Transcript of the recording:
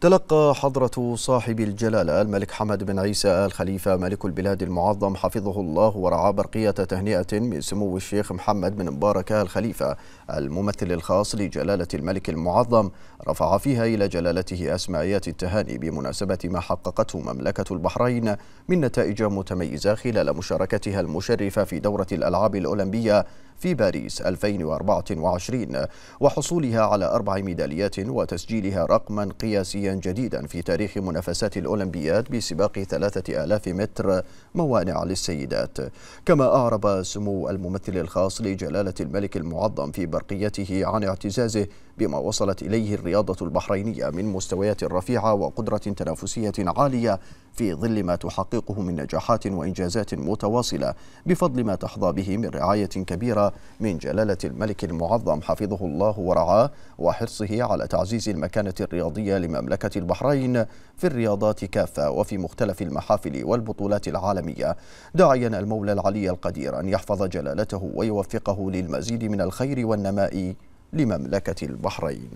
تلقى حضرة صاحب الجلالة الملك حمد بن عيسى آل خليفة ملك البلاد المعظم حفظه الله ورعاه برقية تهنئة من سمو الشيخ محمد بن مبارك آل خليفة الممثل الخاص لجلالة الملك المعظم رفع فيها إلى جلالته أسمائيات التهاني بمناسبة ما حققته مملكة البحرين من نتائج متميزة خلال مشاركتها المشرفة في دورة الألعاب الأولمبية في باريس 2024 وحصولها على أربع ميداليات وتسجيلها رقما قياسيا جديدا في تاريخ منافسات الأولمبياد بسباق 3000 متر موانع للسيدات كما أعرب سمو الممثل الخاص لجلالة الملك المعظم في برقيته عن اعتزازه بما وصلت إليه الرياضة البحرينية من مستويات رفيعة وقدرة تنافسية عالية في ظل ما تحققه من نجاحات وإنجازات متواصلة بفضل ما تحظى به من رعاية كبيرة من جلالة الملك المعظم حفظه الله ورعاه وحرصه على تعزيز المكانة الرياضية لمملكة البحرين في الرياضات كافة وفي مختلف المحافل والبطولات العالمية داعيا المولى العلي القدير أن يحفظ جلالته ويوفقه للمزيد من الخير والنماء لمملكة البحرين